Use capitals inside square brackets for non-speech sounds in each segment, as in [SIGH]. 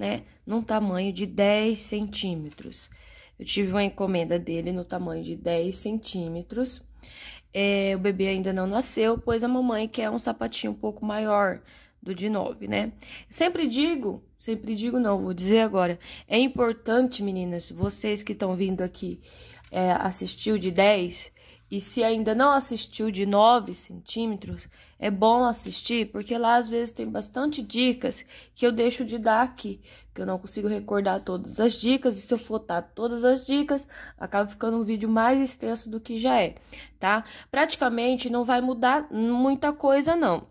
né, num tamanho de 10 centímetros. Eu tive uma encomenda dele no tamanho de 10 centímetros. É, o bebê ainda não nasceu, pois a mamãe quer um sapatinho um pouco maior do de 9, né? Sempre digo, sempre digo não, vou dizer agora. É importante, meninas, vocês que estão vindo aqui é, assistir o de 10, e se ainda não assistiu de 9 centímetros, é bom assistir, porque lá às vezes tem bastante dicas que eu deixo de dar aqui, porque eu não consigo recordar todas as dicas, e se eu flotar todas as dicas, acaba ficando um vídeo mais extenso do que já é, tá? Praticamente não vai mudar muita coisa não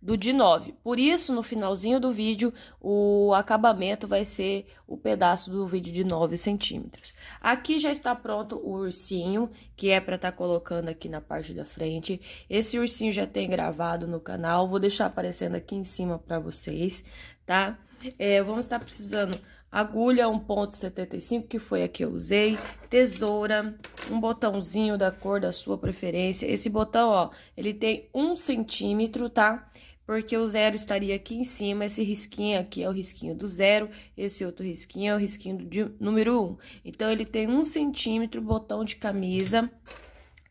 do de 9. Por isso, no finalzinho do vídeo, o acabamento vai ser o pedaço do vídeo de 9 centímetros. Aqui já está pronto o ursinho, que é para estar tá colocando aqui na parte da frente. Esse ursinho já tem gravado no canal, vou deixar aparecendo aqui em cima para vocês, tá? É, vamos estar tá precisando agulha 1.75, que foi a que eu usei, tesoura, um botãozinho da cor da sua preferência. Esse botão, ó, ele tem um centímetro, tá? Porque o zero estaria aqui em cima, esse risquinho aqui é o risquinho do zero, esse outro risquinho é o risquinho do número um. Então, ele tem um centímetro, botão de camisa,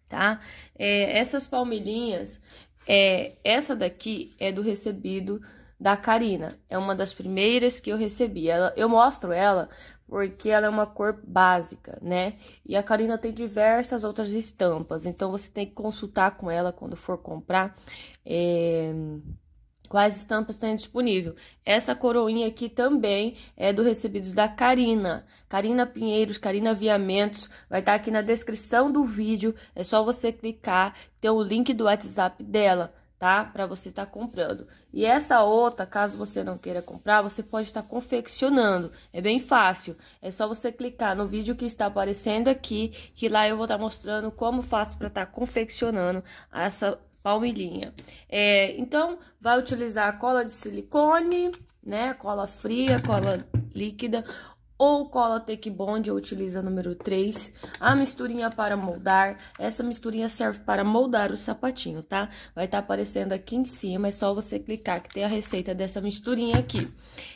tá? É, essas palmilhinhas, é, essa daqui é do recebido da Karina. É uma das primeiras que eu recebi. Ela, eu mostro ela porque ela é uma cor básica, né? E a Karina tem diversas outras estampas, então você tem que consultar com ela quando for comprar. É quais estampas tem disponível. Essa coroinha aqui também é do Recebidos da Karina. Karina Pinheiros, Karina Viamentos, vai estar tá aqui na descrição do vídeo. É só você clicar, tem o link do WhatsApp dela tá? Para você estar tá comprando. E essa outra, caso você não queira comprar, você pode estar tá confeccionando. É bem fácil. É só você clicar no vídeo que está aparecendo aqui, que lá eu vou estar tá mostrando como faço para estar tá confeccionando essa palmilhinha. É, então, vai utilizar cola de silicone, né? Cola fria, cola líquida ou cola Take Bond, eu utilizo a número 3, a misturinha para moldar, essa misturinha serve para moldar o sapatinho, tá? Vai estar tá aparecendo aqui em cima, é só você clicar que tem a receita dessa misturinha aqui.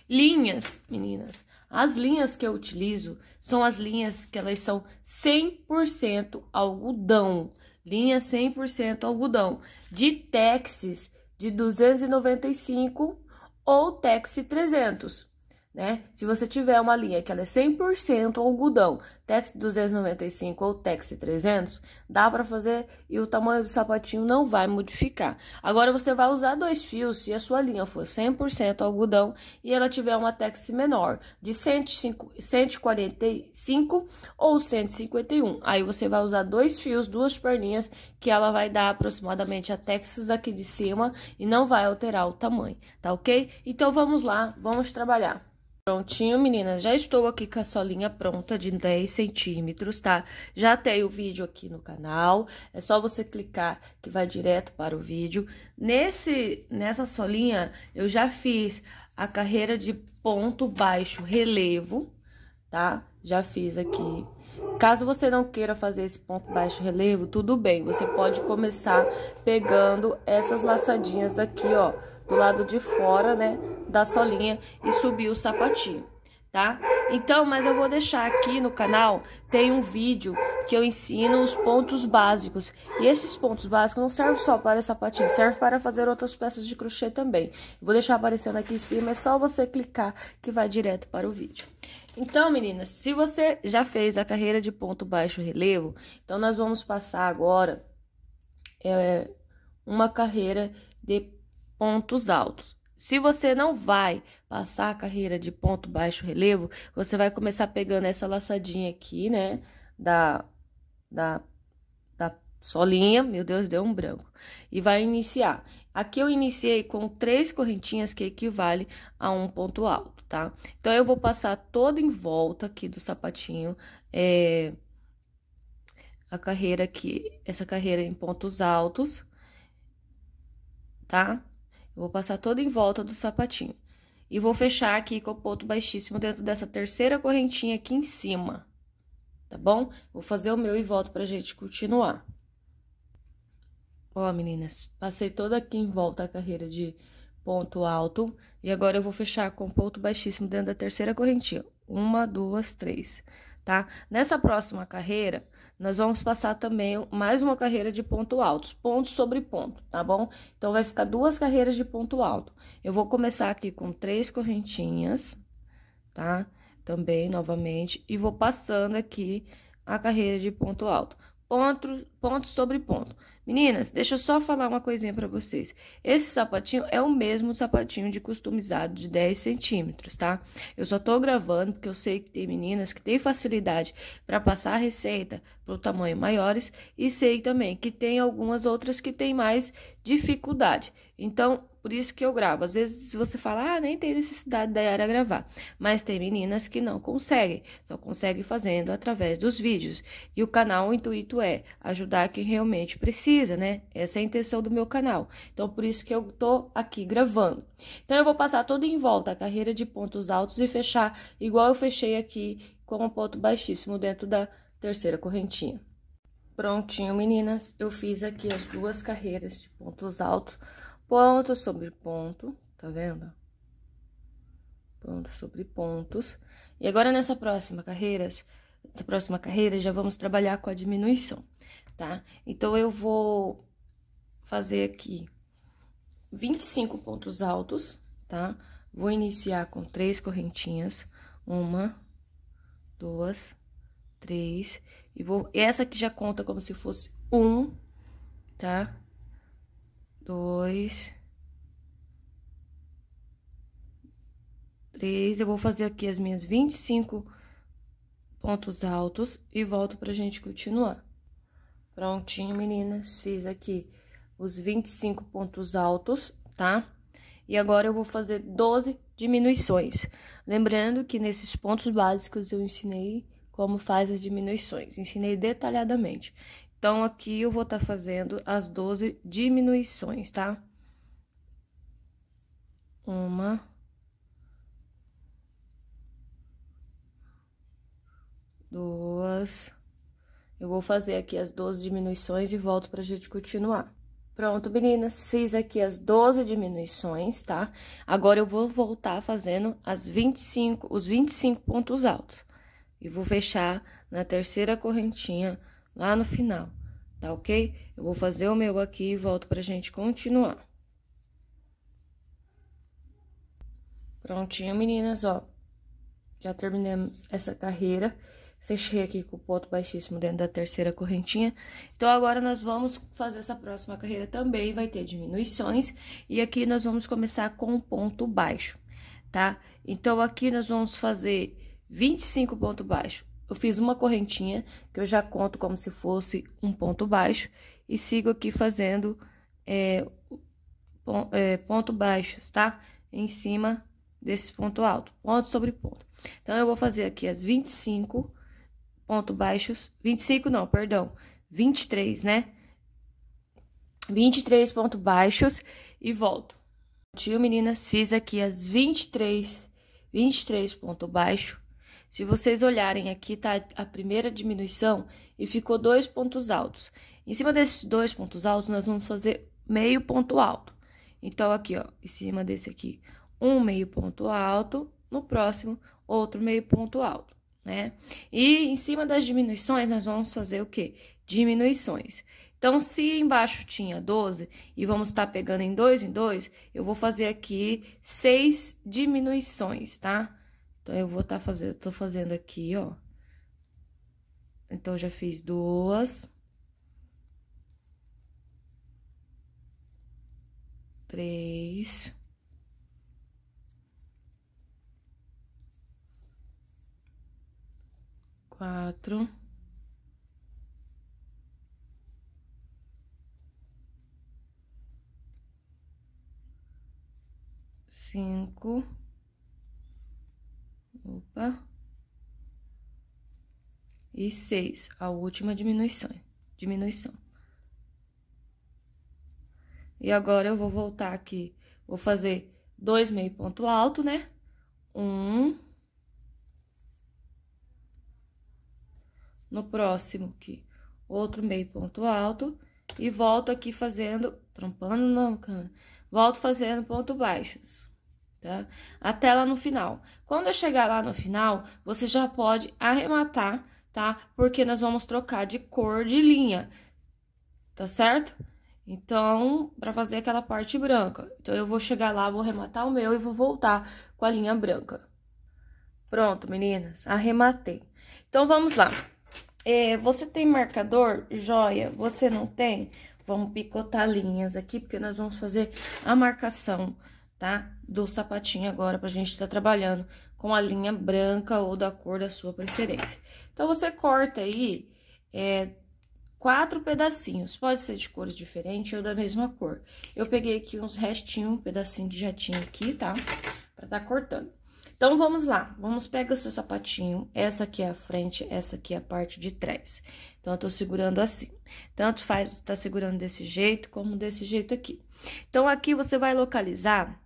Linhas, meninas, as linhas que eu utilizo são as linhas que elas são 100% algodão, linha 100% algodão, de texes de 295 ou Tex 300 né? Se você tiver uma linha que ela é 100% algodão, Tex 295 ou Tex 300, dá para fazer e o tamanho do sapatinho não vai modificar. Agora você vai usar dois fios se a sua linha for 100% algodão e ela tiver uma Tex menor, de 105, 145 ou 151. Aí você vai usar dois fios, duas perninhas, que ela vai dar aproximadamente a Tex daqui de cima e não vai alterar o tamanho, tá ok? Então vamos lá, vamos trabalhar. Prontinho, meninas, já estou aqui com a solinha pronta de 10 centímetros, tá? Já tem o vídeo aqui no canal, é só você clicar que vai direto para o vídeo. Nesse, nessa solinha, eu já fiz a carreira de ponto baixo relevo, tá? Já fiz aqui. Caso você não queira fazer esse ponto baixo relevo, tudo bem. Você pode começar pegando essas laçadinhas daqui, ó, do lado de fora, né, da solinha e subir o sapatinho, tá? Então, mas eu vou deixar aqui no canal, tem um vídeo que eu ensino os pontos básicos. E esses pontos básicos não servem só para sapatinho, servem para fazer outras peças de crochê também. Vou deixar aparecendo aqui em cima, é só você clicar que vai direto para o vídeo. Então, meninas, se você já fez a carreira de ponto baixo relevo, então nós vamos passar agora é, uma carreira de pontos altos. Se você não vai passar a carreira de ponto baixo relevo, você vai começar pegando essa laçadinha aqui, né? Da, da, da solinha, meu Deus, deu um branco. E vai iniciar. Aqui eu iniciei com três correntinhas que equivale a um ponto alto, tá? Então, eu vou passar toda em volta aqui do sapatinho, é... A carreira aqui, essa carreira em pontos altos, Tá? Eu vou passar todo em volta do sapatinho. E vou fechar aqui com o ponto baixíssimo dentro dessa terceira correntinha aqui em cima, tá bom? Vou fazer o meu e volto pra gente continuar. Ó, meninas, passei toda aqui em volta a carreira de ponto alto. E agora eu vou fechar com ponto baixíssimo dentro da terceira correntinha. Uma, duas, três, tá? Nessa próxima carreira, nós vamos passar também mais uma carreira de ponto alto, ponto sobre ponto, tá bom? Então, vai ficar duas carreiras de ponto alto. Eu vou começar aqui com três correntinhas, tá? Também, novamente, e vou passando aqui a carreira de ponto alto. Ponto ponto sobre ponto. Meninas, deixa eu só falar uma coisinha para vocês. Esse sapatinho é o mesmo sapatinho de customizado de 10 centímetros, tá? Eu só tô gravando porque eu sei que tem meninas que têm facilidade para passar a receita pro tamanho maiores e sei também que tem algumas outras que têm mais dificuldade. Então, por isso que eu gravo. Às vezes você fala, ah, nem tem necessidade da Yara gravar. Mas tem meninas que não conseguem, só conseguem fazendo através dos vídeos. E o canal, o intuito é ajudar ajudar quem realmente precisa, né? Essa é a intenção do meu canal. Então, por isso que eu tô aqui gravando. Então, eu vou passar tudo em volta a carreira de pontos altos e fechar igual eu fechei aqui com um ponto baixíssimo dentro da terceira correntinha. Prontinho, meninas. Eu fiz aqui as duas carreiras de pontos altos. Ponto sobre ponto, tá vendo? Ponto sobre pontos. E agora, nessa próxima carreira, Essa próxima carreira, já vamos trabalhar com a diminuição tá? Então, eu vou fazer aqui 25 pontos altos, tá? Vou iniciar com três correntinhas, uma, duas, três, e vou... Essa aqui já conta como se fosse um, tá? Dois... Três, eu vou fazer aqui as minhas 25 pontos altos e volto pra gente continuar. Prontinho, meninas, fiz aqui os 25 pontos altos, tá? E agora eu vou fazer 12 diminuições. Lembrando que nesses pontos básicos eu ensinei como faz as diminuições, ensinei detalhadamente. Então, aqui eu vou estar tá fazendo as 12 diminuições, tá? Uma... Duas... Eu vou fazer aqui as 12 diminuições e volto pra gente continuar. Pronto, meninas, fiz aqui as 12 diminuições, tá? Agora eu vou voltar fazendo as 25, os 25 pontos altos. E vou fechar na terceira correntinha lá no final, tá ok? Eu vou fazer o meu aqui e volto pra gente continuar. Prontinho, meninas, ó. Já terminamos essa carreira. Fechei aqui com o ponto baixíssimo dentro da terceira correntinha. Então, agora nós vamos fazer essa próxima carreira também, vai ter diminuições. E aqui nós vamos começar com um ponto baixo, tá? Então, aqui nós vamos fazer 25 pontos baixos Eu fiz uma correntinha, que eu já conto como se fosse um ponto baixo. E sigo aqui fazendo é, é ponto baixo tá? Em cima desse ponto alto, ponto sobre ponto. Então, eu vou fazer aqui as 25 ponto baixos, 25 não, perdão, 23, né? 23 ponto baixos e volto. Tio, meninas, fiz aqui as 23, 23 ponto baixo. Se vocês olharem aqui, tá a primeira diminuição e ficou dois pontos altos. Em cima desses dois pontos altos, nós vamos fazer meio ponto alto. Então, aqui, ó, em cima desse aqui, um meio ponto alto, no próximo, outro meio ponto alto né? E em cima das diminuições, nós vamos fazer o quê? Diminuições. Então, se embaixo tinha 12 e vamos estar tá pegando em 2 em 2, eu vou fazer aqui 6 diminuições, tá? Então, eu vou estar tá fazendo, tô fazendo aqui, ó. Então, já fiz duas. Três. quatro. Cinco. Opa. E seis, a última diminuição. Diminuição. E agora, eu vou voltar aqui. Vou fazer dois meio ponto alto, né? Um... no próximo aqui, outro meio ponto alto e volto aqui fazendo, trampando não, cara, volto fazendo ponto baixos, tá? Até lá no final. Quando eu chegar lá no final, você já pode arrematar, tá? Porque nós vamos trocar de cor de linha, tá certo? Então, para fazer aquela parte branca. Então, eu vou chegar lá, vou arrematar o meu e vou voltar com a linha branca. Pronto, meninas, arrematei. Então, vamos lá. É, você tem marcador? Joia. Você não tem? Vamos picotar linhas aqui, porque nós vamos fazer a marcação, tá? Do sapatinho agora, pra gente estar tá trabalhando com a linha branca ou da cor da sua preferência. Então, você corta aí é, quatro pedacinhos, pode ser de cores diferentes ou da mesma cor. Eu peguei aqui uns restinhos, um pedacinho que já tinha aqui, tá? Pra tá cortando. Então vamos lá, vamos pegar seu sapatinho, essa aqui é a frente, essa aqui é a parte de trás. Então eu tô segurando assim. Tanto faz estar tá segurando desse jeito como desse jeito aqui. Então aqui você vai localizar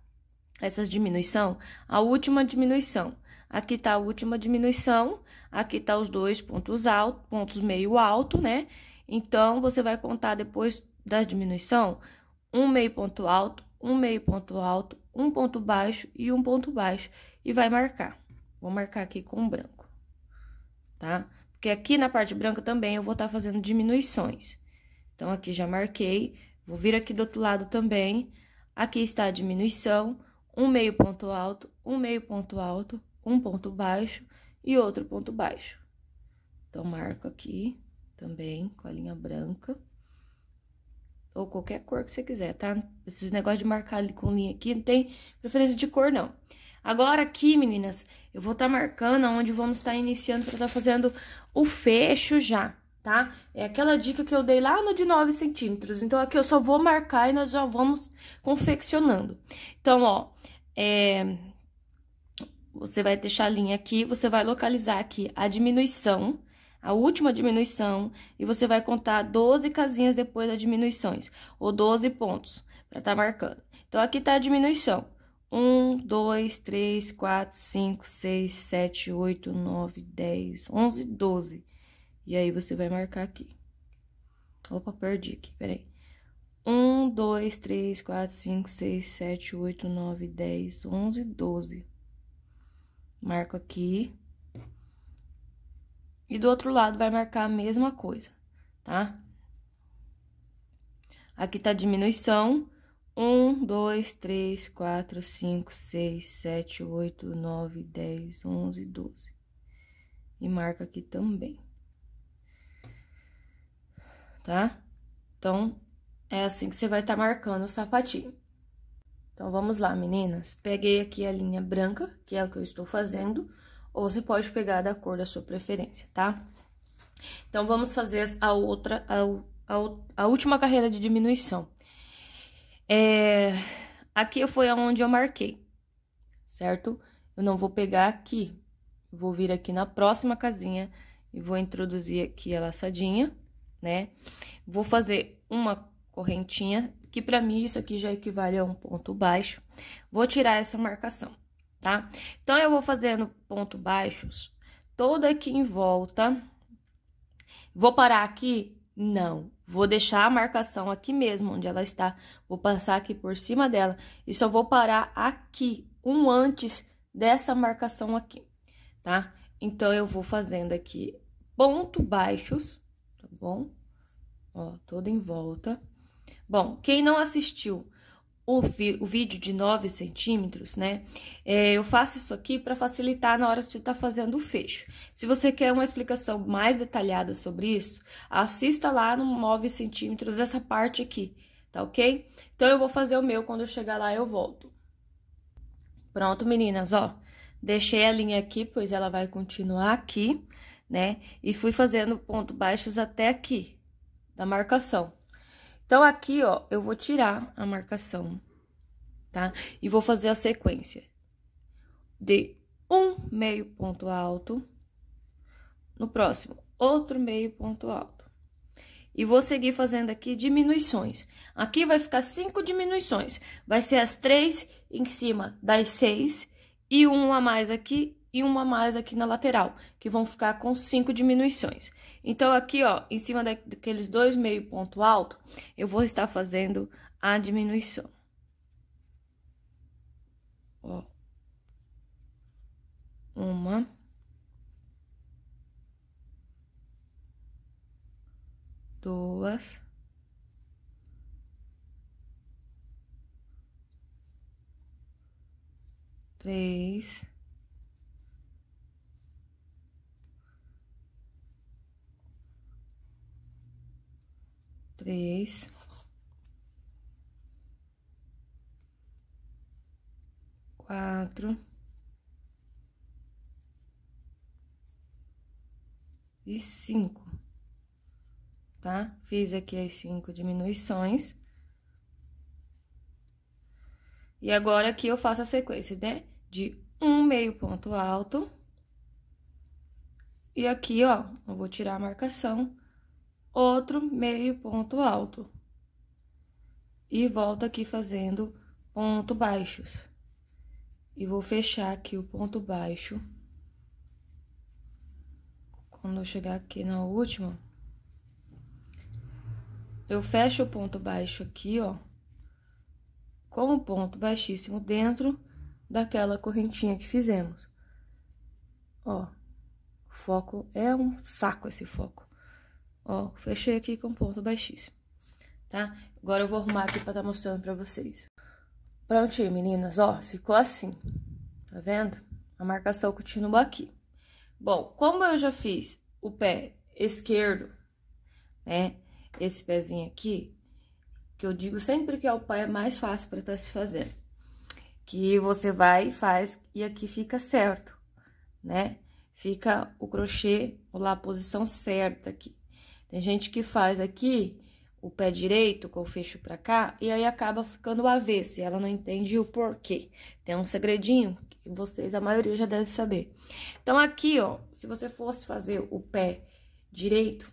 essas diminuição, a última diminuição. Aqui tá a última diminuição, aqui tá os dois pontos altos, pontos meio alto, né? Então você vai contar depois da diminuição um meio ponto alto, um meio ponto alto, um ponto baixo e um ponto baixo e vai marcar. Vou marcar aqui com branco, tá? Porque aqui na parte branca também eu vou estar tá fazendo diminuições. Então, aqui já marquei, vou vir aqui do outro lado também. Aqui está a diminuição, um meio ponto alto, um meio ponto alto, um ponto baixo e outro ponto baixo. Então, marco aqui também com a linha branca. Ou qualquer cor que você quiser, tá? Esses negócios de marcar com linha aqui, não tem preferência de cor, não. Agora aqui, meninas, eu vou estar tá marcando onde vamos estar tá iniciando para estar tá fazendo o fecho já, tá? É aquela dica que eu dei lá no de 9 centímetros. Então, aqui eu só vou marcar e nós já vamos confeccionando. Então, ó, é... Você vai deixar a linha aqui, você vai localizar aqui a diminuição, a última diminuição, e você vai contar 12 casinhas depois das diminuições, ou 12 pontos, para estar tá marcando. Então, aqui tá a diminuição um, dois, três, quatro, cinco, seis, sete, oito, nove, dez, onze, doze. E aí, você vai marcar aqui. Opa, perdi aqui, peraí. um, dois, três, quatro, cinco, seis, sete, oito, nove, dez, onze, doze. Marco aqui. E do outro lado vai marcar a mesma coisa, tá? Aqui tá diminuição. 1, 2, 3, 4, 5, 6, 7, 8, 9, 10, 11, 12. E marca aqui também. Tá? Então, é assim que você vai estar tá marcando o sapatinho. Então, vamos lá, meninas. Peguei aqui a linha branca, que é o que eu estou fazendo, ou você pode pegar da cor da sua preferência, tá? Então, vamos fazer a outra, a, a, a última carreira de diminuição. É, aqui foi aonde eu marquei, certo? Eu não vou pegar aqui, vou vir aqui na próxima casinha e vou introduzir aqui a laçadinha, né? Vou fazer uma correntinha, que para mim isso aqui já equivale a um ponto baixo. Vou tirar essa marcação, tá? Então, eu vou fazendo ponto baixos toda aqui em volta. Vou parar aqui? Não, Vou deixar a marcação aqui mesmo, onde ela está. Vou passar aqui por cima dela. E só vou parar aqui, um antes dessa marcação aqui, tá? Então, eu vou fazendo aqui ponto baixos, tá bom? Ó, todo em volta. Bom, quem não assistiu o, o vídeo de 9 centímetros, né? É, eu faço isso aqui para facilitar na hora de estar tá fazendo o fecho. Se você quer uma explicação mais detalhada sobre isso, assista lá no 9 centímetros essa parte aqui, tá ok? Então, eu vou fazer o meu, quando eu chegar lá eu volto. Pronto, meninas, ó. Deixei a linha aqui, pois ela vai continuar aqui, né? E fui fazendo ponto baixos até aqui, da marcação. Então, aqui, ó, eu vou tirar a marcação, tá? E vou fazer a sequência de um meio ponto alto, no próximo, outro meio ponto alto. E vou seguir fazendo aqui diminuições. Aqui vai ficar cinco diminuições. Vai ser as três em cima das seis e um a mais aqui e uma mais aqui na lateral, que vão ficar com cinco diminuições. Então, aqui, ó, em cima daqueles dois meio ponto alto, eu vou estar fazendo a diminuição. Ó. Uma. Duas. Três. três, quatro e cinco, tá? Fiz aqui as cinco diminuições. E agora aqui eu faço a sequência, né? De um meio ponto alto. E aqui, ó, eu vou tirar a marcação outro meio ponto alto. E volto aqui fazendo ponto baixos. E vou fechar aqui o ponto baixo. Quando eu chegar aqui na última, eu fecho o ponto baixo aqui, ó, com o ponto baixíssimo dentro daquela correntinha que fizemos. Ó, foco é um saco esse foco. Ó, fechei aqui com ponto baixíssimo, tá? Agora eu vou arrumar aqui pra estar tá mostrando pra vocês. Prontinho, meninas, ó, ficou assim, tá vendo? A marcação continua aqui. Bom, como eu já fiz o pé esquerdo, né, esse pezinho aqui, que eu digo sempre que é o pé mais fácil para estar tá se fazendo. Que você vai e faz, e aqui fica certo, né? Fica o crochê, lá, a posição certa aqui. Tem gente que faz aqui o pé direito com o fecho para cá e aí acaba ficando o avesso e ela não entende o porquê. Tem um segredinho que vocês, a maioria já deve saber. Então aqui, ó, se você fosse fazer o pé direito,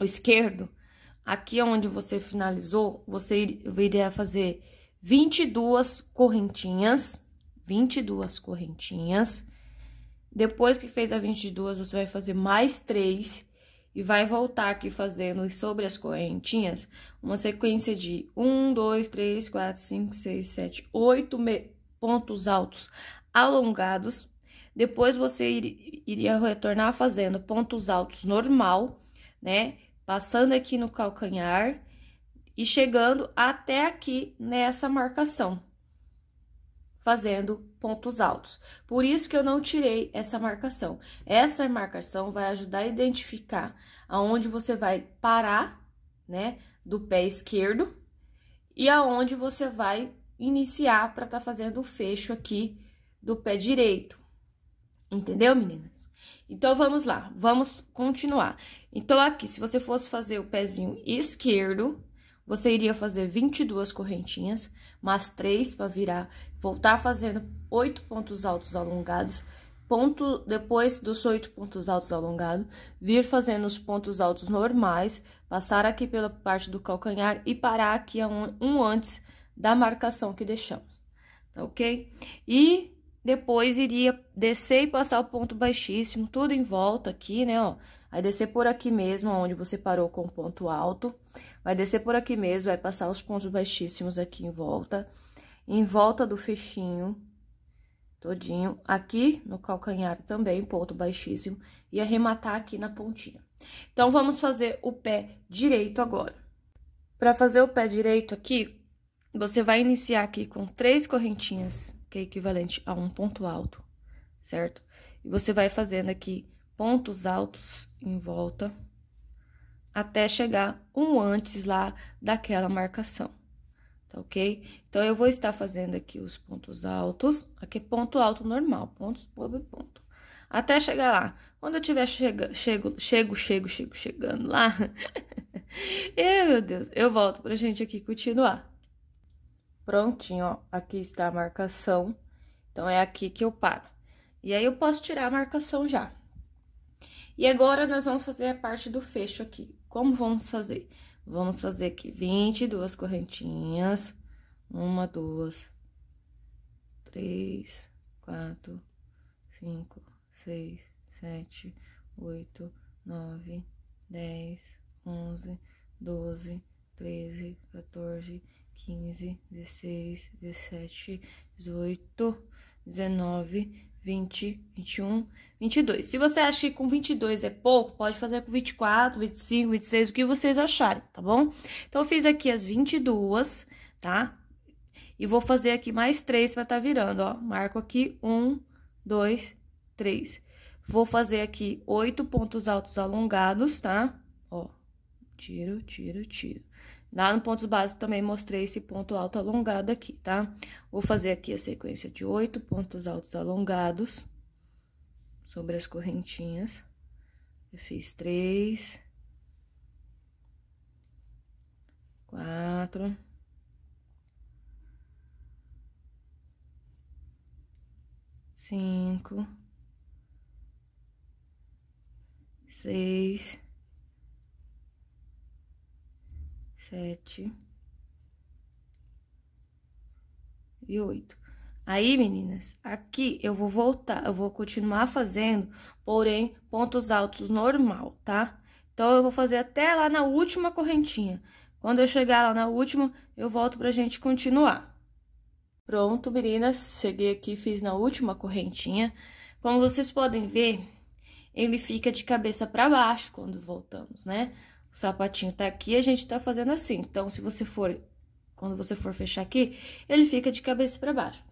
o esquerdo, aqui onde você finalizou, você iria fazer 22 correntinhas, 22 correntinhas. Depois que fez a 22, você vai fazer mais três e vai voltar aqui fazendo sobre as correntinhas uma sequência de 1, 2, 3, 4, 5, 6, 7, 8 pontos altos alongados. Depois você ir, iria retornar fazendo pontos altos normal, né? Passando aqui no calcanhar e chegando até aqui nessa marcação fazendo pontos altos. Por isso que eu não tirei essa marcação. Essa marcação vai ajudar a identificar aonde você vai parar, né, do pé esquerdo e aonde você vai iniciar para estar tá fazendo o fecho aqui do pé direito. Entendeu, meninas? Então, vamos lá, vamos continuar. Então, aqui, se você fosse fazer o pezinho esquerdo, você iria fazer 22 correntinhas, mais 3 para virar, voltar fazendo 8 pontos altos alongados, ponto depois dos 8 pontos altos alongados, vir fazendo os pontos altos normais, passar aqui pela parte do calcanhar e parar aqui um, um antes da marcação que deixamos, tá ok? E depois iria descer e passar o ponto baixíssimo, tudo em volta aqui, né, ó, Vai descer por aqui mesmo, onde você parou com o ponto alto. Vai descer por aqui mesmo, vai passar os pontos baixíssimos aqui em volta. Em volta do fechinho todinho. Aqui no calcanhar também, ponto baixíssimo. E arrematar aqui na pontinha. Então, vamos fazer o pé direito agora. Para fazer o pé direito aqui, você vai iniciar aqui com três correntinhas, que é equivalente a um ponto alto, certo? E você vai fazendo aqui pontos altos em volta até chegar um antes lá daquela marcação, tá ok? Então, eu vou estar fazendo aqui os pontos altos, aqui ponto alto normal, pontos, ponto, ponto. Até chegar lá. Quando eu tiver chega, chego, chego, chego, chego, chegando lá, eu, [LAUGHS] meu Deus, eu volto pra gente aqui continuar. Prontinho, ó, aqui está a marcação, então é aqui que eu paro. E aí, eu posso tirar a marcação já. E agora, nós vamos fazer a parte do fecho aqui. Como vamos fazer? Vamos fazer aqui 22 correntinhas. Uma, duas, três, quatro, cinco, seis, sete, oito, nove, dez, onze, doze, treze, 14, 15, 16, 17, 18, 19, 20, 21, 22. Se você acha que com 22 é pouco, pode fazer com 24, 25, 26, o que vocês acharem, tá bom? Então, eu fiz aqui as 22, tá? E vou fazer aqui mais três pra tá virando, ó. Marco aqui um, dois, três. Vou fazer aqui oito pontos altos alongados, tá? Ó, tiro, tiro, tiro. Lá no pontos básicos também mostrei esse ponto alto alongado aqui, tá? Vou fazer aqui a sequência de oito pontos altos alongados sobre as correntinhas. Eu fiz três, quatro, cinco, seis. sete e oito. Aí, meninas, aqui eu vou voltar, eu vou continuar fazendo, porém, pontos altos normal, tá? Então, eu vou fazer até lá na última correntinha. Quando eu chegar lá na última, eu volto pra gente continuar. Pronto, meninas, cheguei aqui, fiz na última correntinha. Como vocês podem ver, ele fica de cabeça para baixo quando voltamos, né? o sapatinho tá aqui, a gente tá fazendo assim. Então, se você for, quando você for fechar aqui, ele fica de cabeça para baixo.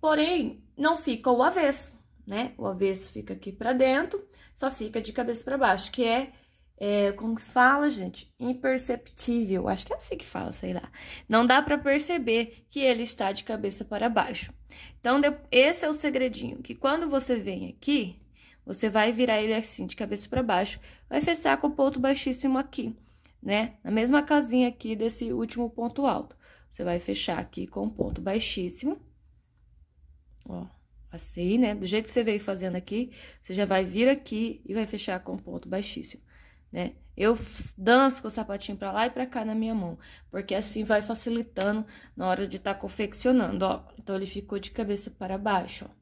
Porém, não fica o avesso, né? O avesso fica aqui para dentro, só fica de cabeça para baixo, que é, é, como que fala, gente? Imperceptível. Acho que é assim que fala, sei lá. Não dá para perceber que ele está de cabeça para baixo. Então, esse é o segredinho, que quando você vem aqui, você vai virar ele assim, de cabeça para baixo, vai fechar com o ponto baixíssimo aqui, né? Na mesma casinha aqui desse último ponto alto. Você vai fechar aqui com o ponto baixíssimo, ó, assim, né? Do jeito que você veio fazendo aqui, você já vai vir aqui e vai fechar com o ponto baixíssimo, né? Eu danço com o sapatinho pra lá e pra cá na minha mão, porque assim vai facilitando na hora de estar tá confeccionando, ó. Então, ele ficou de cabeça para baixo, ó.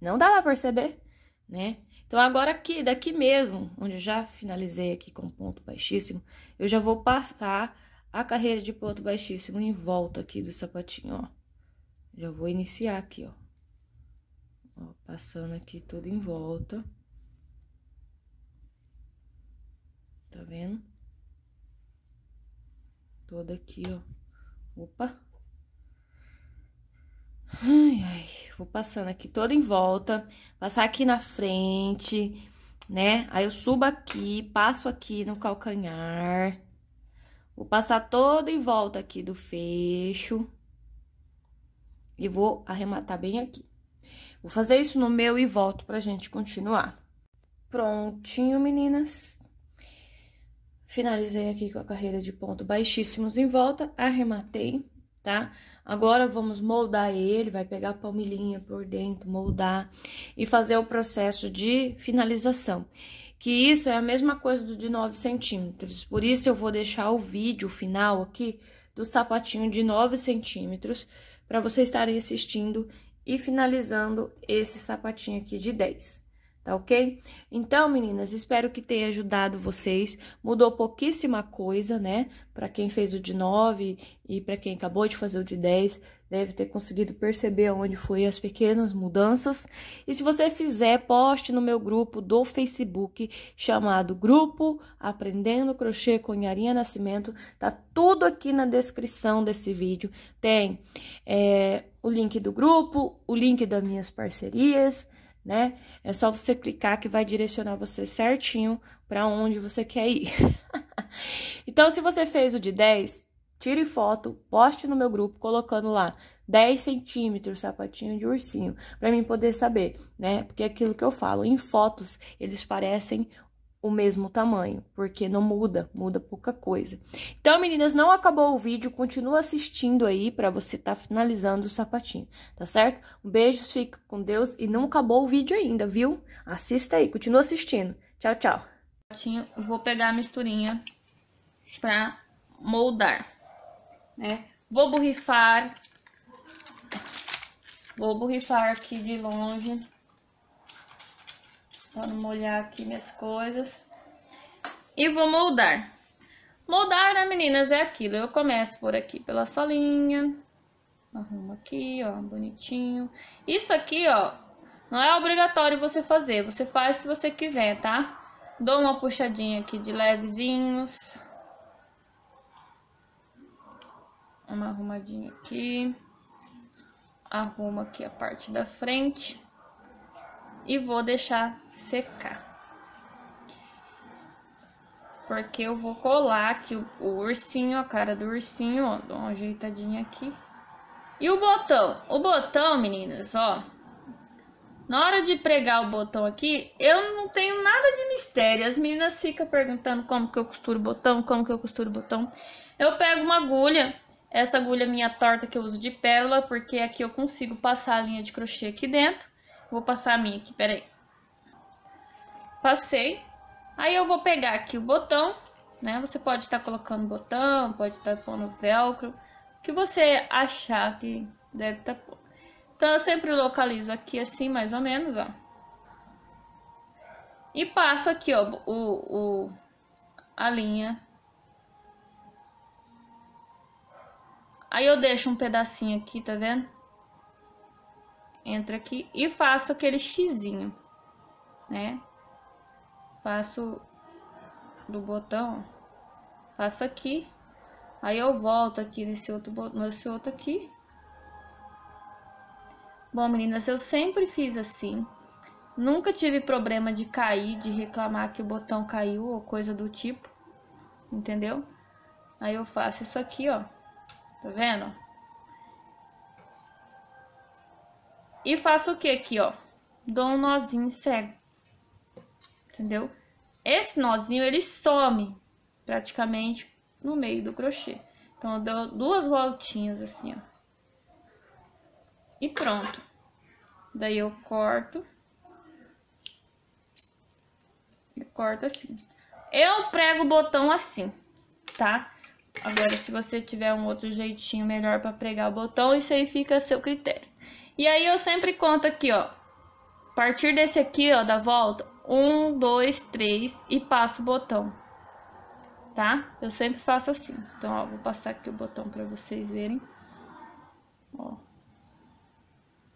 Não dá pra perceber? né? Então, agora aqui, daqui mesmo, onde eu já finalizei aqui com ponto baixíssimo, eu já vou passar a carreira de ponto baixíssimo em volta aqui do sapatinho, ó. Já vou iniciar aqui, ó. ó passando aqui tudo em volta. Tá vendo? Toda aqui, ó. Opa! Ai, ai. Vou passando aqui toda em volta, passar aqui na frente, né? Aí eu subo aqui, passo aqui no calcanhar. Vou passar todo em volta aqui do fecho. E vou arrematar bem aqui. Vou fazer isso no meu e volto pra gente continuar. Prontinho, meninas. Finalizei aqui com a carreira de ponto baixíssimos em volta, arrematei, tá? Agora vamos moldar ele, vai pegar a palmilhinha por dentro, moldar e fazer o processo de finalização. Que isso é a mesma coisa do de 9 centímetros, por isso eu vou deixar o vídeo final aqui do sapatinho de 9 centímetros, para vocês estarem assistindo e finalizando esse sapatinho aqui de 10. Tá ok? Então, meninas, espero que tenha ajudado vocês. Mudou pouquíssima coisa, né? Para quem fez o de 9 e para quem acabou de fazer o de 10, deve ter conseguido perceber onde foi as pequenas mudanças. E se você fizer, poste no meu grupo do Facebook chamado Grupo Aprendendo Crochê com Yarinha Nascimento. Tá tudo aqui na descrição desse vídeo. Tem é, o link do grupo, o link das minhas parcerias né? É só você clicar que vai direcionar você certinho para onde você quer ir. [LAUGHS] então, se você fez o de 10, tire foto, poste no meu grupo colocando lá 10 centímetros sapatinho de ursinho, para mim poder saber, né? Porque é aquilo que eu falo, em fotos eles parecem o mesmo tamanho, porque não muda, muda pouca coisa. Então, meninas, não acabou o vídeo, continua assistindo aí para você estar tá finalizando o sapatinho, tá certo? Um beijo, fica com Deus e não acabou o vídeo ainda, viu? Assista aí, continua assistindo. Tchau, tchau. Vou pegar a misturinha para moldar, né? Vou borrifar, vou borrifar aqui de longe. Vou molhar aqui minhas coisas. E vou moldar. Moldar, né, meninas, é aquilo. Eu começo por aqui, pela solinha. Arrumo aqui, ó, bonitinho. Isso aqui, ó, não é obrigatório você fazer. Você faz se você quiser, tá? Dou uma puxadinha aqui de levezinhos. Uma arrumadinha aqui. Arrumo aqui a parte da frente. E vou deixar secar. Porque eu vou colar aqui o, o ursinho, a cara do ursinho, ó. Dou uma ajeitadinha aqui. E o botão? O botão, meninas, ó. Na hora de pregar o botão aqui, eu não tenho nada de mistério. As meninas ficam perguntando como que eu costuro o botão, como que eu costuro o botão. Eu pego uma agulha, essa agulha minha torta que eu uso de pérola, porque aqui eu consigo passar a linha de crochê aqui dentro. Vou passar a minha aqui, peraí. Passei. Aí eu vou pegar aqui o botão, né? Você pode estar colocando botão, pode estar pondo velcro, o que você achar que deve estar pondo. Então eu sempre localizo aqui assim, mais ou menos, ó. E passo aqui, ó, o, o a linha. Aí eu deixo um pedacinho aqui, tá vendo? Entra aqui e faço aquele xizinho, né? faço do botão, faço aqui, aí eu volto aqui nesse outro, nesse outro aqui. Bom, meninas, eu sempre fiz assim. Nunca tive problema de cair, de reclamar que o botão caiu ou coisa do tipo, entendeu? Aí eu faço isso aqui, ó, tá vendo? E faço o que aqui, ó? Dou um nozinho cego entendeu? Esse nozinho, ele some praticamente no meio do crochê. Então, eu dou duas voltinhas assim, ó. E pronto. Daí eu corto. E corto assim. Eu prego o botão assim, tá? Agora, se você tiver um outro jeitinho melhor para pregar o botão, isso aí fica a seu critério. E aí, eu sempre conto aqui, ó. A partir desse aqui, ó, da volta, um, dois, três e passo o botão, tá? Eu sempre faço assim. Então, ó, vou passar aqui o botão para vocês verem. Ó.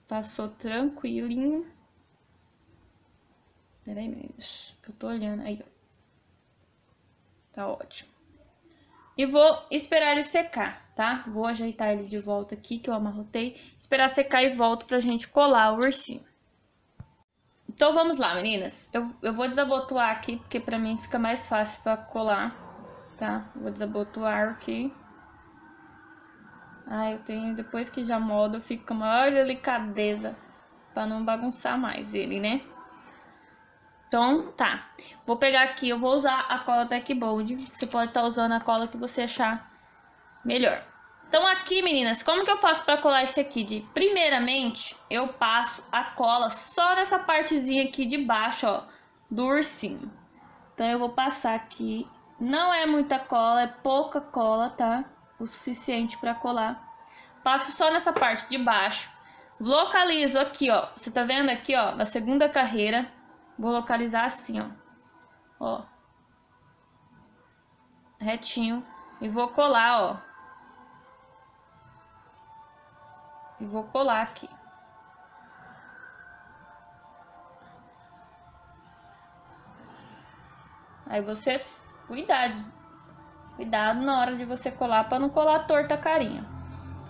Passou tranquilinho. Peraí, meninos, que eu tô olhando aí, ó. Tá ótimo. E vou esperar ele secar, tá? Vou ajeitar ele de volta aqui, que eu amarrotei. Esperar secar e volto pra gente colar o ursinho. Então vamos lá, meninas. Eu, eu vou desabotoar aqui, porque pra mim fica mais fácil pra colar, tá? Vou desabotoar aqui. Ai, eu tenho... Depois que já moldo, eu fico com maior delicadeza pra não bagunçar mais ele, né? Então, tá. Vou pegar aqui, eu vou usar a cola Tech Bold. Você pode estar tá usando a cola que você achar melhor. Então aqui, meninas, como que eu faço para colar esse aqui? De, primeiramente, eu passo a cola só nessa partezinha aqui de baixo, ó, do ursinho. Então eu vou passar aqui, não é muita cola, é pouca cola, tá? O suficiente para colar. Passo só nessa parte de baixo. Localizo aqui, ó, você tá vendo aqui, ó, na segunda carreira. Vou localizar assim, ó. Ó. Retinho. E vou colar, ó e vou colar aqui. Aí você cuidado, cuidado na hora de você colar para não colar torta a carinha.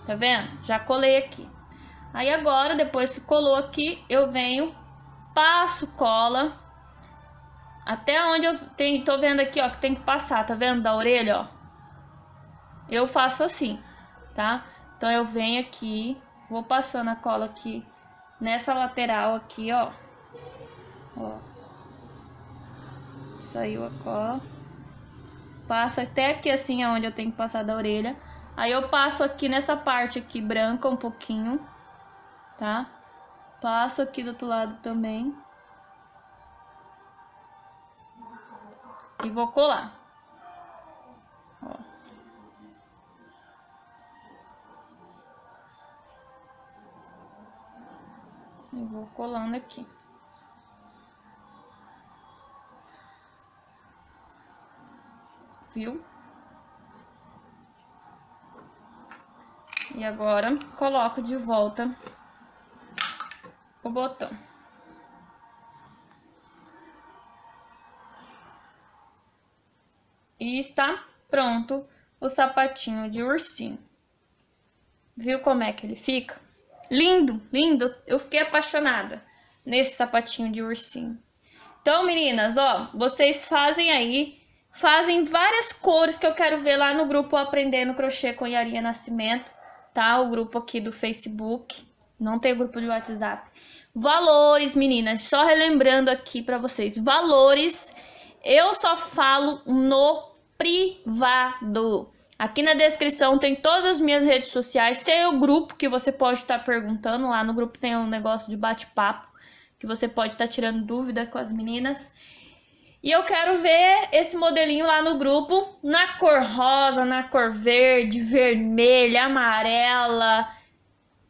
Tá vendo? Já colei aqui. Aí agora, depois que colou aqui, eu venho, passo cola até onde eu tenho, tô vendo aqui, ó, que tem que passar, tá vendo? Da orelha, ó. Eu faço assim, tá? Então eu venho aqui, Vou passando a cola aqui nessa lateral aqui, ó. Ó. Saiu a cola. Passa até aqui assim, aonde é eu tenho que passar da orelha. Aí eu passo aqui nessa parte aqui branca um pouquinho, tá? Passo aqui do outro lado também. E vou colar. e vou colando aqui. Viu? E agora, coloco de volta o botão. E está pronto o sapatinho de ursinho. Viu como é que ele fica? Lindo, lindo. Eu fiquei apaixonada nesse sapatinho de ursinho. Então, meninas, ó, vocês fazem aí, fazem várias cores que eu quero ver lá no grupo Aprendendo Crochê com Yarinha Nascimento, tá? O grupo aqui do Facebook, não tem grupo de WhatsApp. Valores, meninas, só relembrando aqui para vocês, valores eu só falo no privado. Aqui na descrição tem todas as minhas redes sociais, tem o grupo que você pode estar tá perguntando lá. No grupo tem um negócio de bate-papo que você pode estar tá tirando dúvida com as meninas. E eu quero ver esse modelinho lá no grupo, na cor rosa, na cor verde, vermelha, amarela,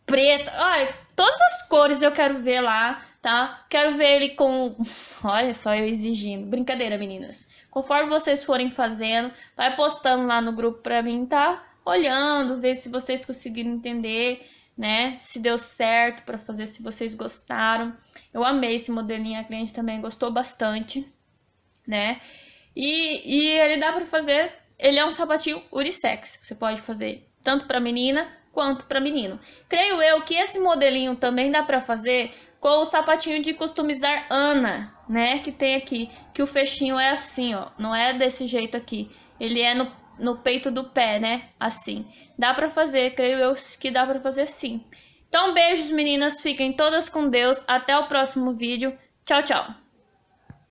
preta. Olha, todas as cores eu quero ver lá, tá? Quero ver ele com. [LAUGHS] Olha só eu exigindo. Brincadeira, meninas. Conforme vocês forem fazendo, vai postando lá no grupo para mim tá olhando, ver se vocês conseguiram entender, né? Se deu certo para fazer, se vocês gostaram. Eu amei esse modelinho, a cliente também gostou bastante, né? E, e ele dá para fazer, ele é um sapatinho unissex. Você pode fazer tanto para menina quanto para menino. Creio eu que esse modelinho também dá para fazer com o sapatinho de customizar Ana, né? Que tem aqui, que o fechinho é assim, ó, não é desse jeito aqui. Ele é no, no peito do pé, né? Assim. Dá pra fazer, creio eu que dá pra fazer sim. Então, beijos, meninas. Fiquem todas com Deus. Até o próximo vídeo. Tchau, tchau.